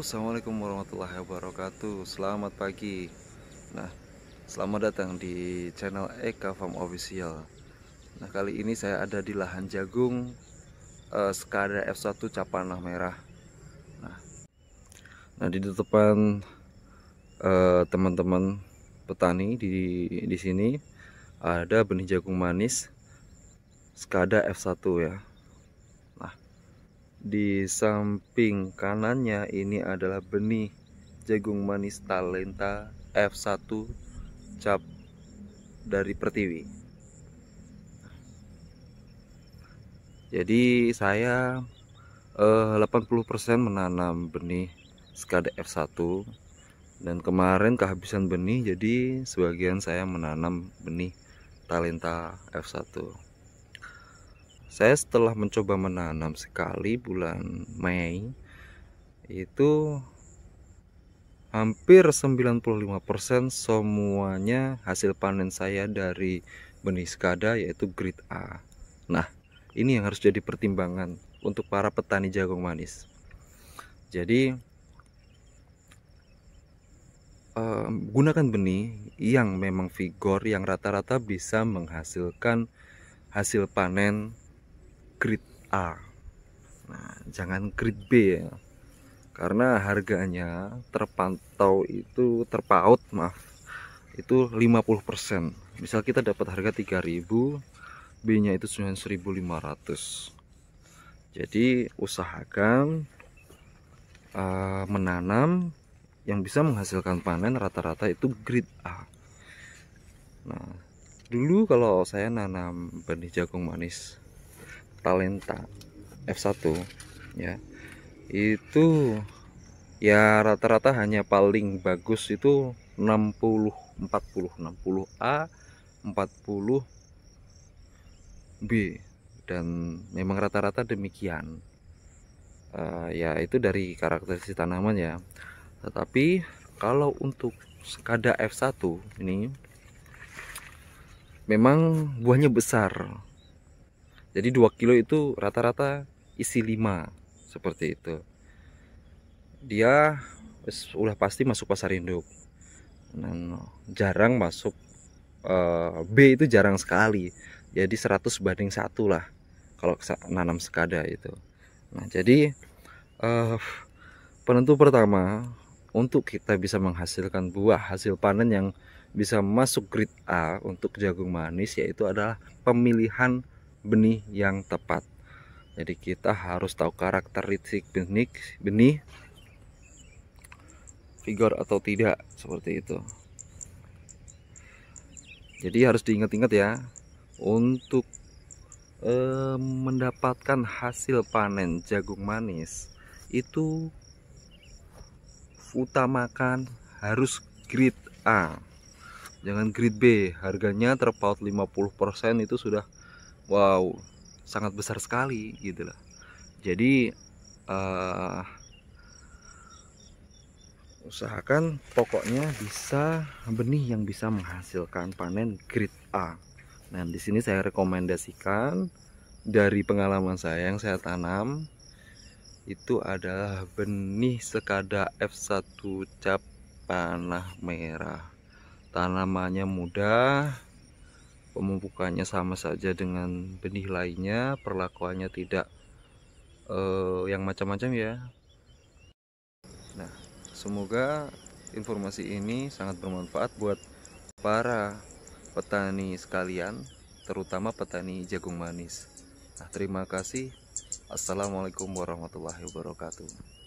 assalamualaikum warahmatullahi wabarakatuh Selamat pagi Nah selamat datang di channel Eka Farm Official Nah kali ini saya ada di lahan jagung eh, Skada F1 Capanah Merah Nah, nah di depan eh, teman-teman eh, petani di, di sini Ada benih jagung manis Skada F1 ya di samping kanannya ini adalah benih jagung manis talenta F1 cap dari Pertiwi. Jadi saya eh, 80% menanam benih skade F1 dan kemarin kehabisan benih jadi sebagian saya menanam benih talenta F1 saya setelah mencoba menanam sekali bulan Mei itu hampir 95% semuanya hasil panen saya dari benih skada yaitu grade A. Nah, ini yang harus jadi pertimbangan untuk para petani jagung manis. Jadi gunakan benih yang memang vigor yang rata-rata bisa menghasilkan hasil panen grade A nah jangan grade B ya karena harganya terpantau itu terpaut maaf itu 50% misal kita dapat harga 3000 B nya itu 9500 jadi usahakan uh, menanam yang bisa menghasilkan panen rata-rata itu grade A nah dulu kalau saya nanam benih jagung manis talenta F1 ya itu ya rata-rata hanya paling bagus itu 60 40 60A 40 B dan memang rata-rata demikian uh, ya itu dari karakteristik tanaman ya tetapi kalau untuk skada F1 ini memang buahnya besar jadi 2 kilo itu rata-rata isi 5 seperti itu dia sudah pasti masuk pasar induk dan jarang masuk uh, B itu jarang sekali jadi 100 banding satu lah kalau nanam sekada itu nah jadi uh, penentu pertama untuk kita bisa menghasilkan buah hasil panen yang bisa masuk grid A untuk jagung manis yaitu adalah pemilihan benih yang tepat. Jadi kita harus tahu karakteristik benih, benih vigor atau tidak seperti itu. Jadi harus diingat-ingat ya untuk eh, mendapatkan hasil panen jagung manis itu utamakan harus grade A. Jangan grade B, harganya terpaut 50% itu sudah wow sangat besar sekali gitu loh jadi uh, usahakan pokoknya bisa benih yang bisa menghasilkan panen grade A nah di sini saya rekomendasikan dari pengalaman saya yang saya tanam itu adalah benih sekada F1 cap panah merah tanamannya mudah pemupukannya sama saja dengan benih lainnya perlakuannya tidak uh, yang macam-macam ya nah semoga informasi ini sangat bermanfaat buat para petani sekalian terutama petani jagung manis nah terima kasih Assalamualaikum warahmatullahi wabarakatuh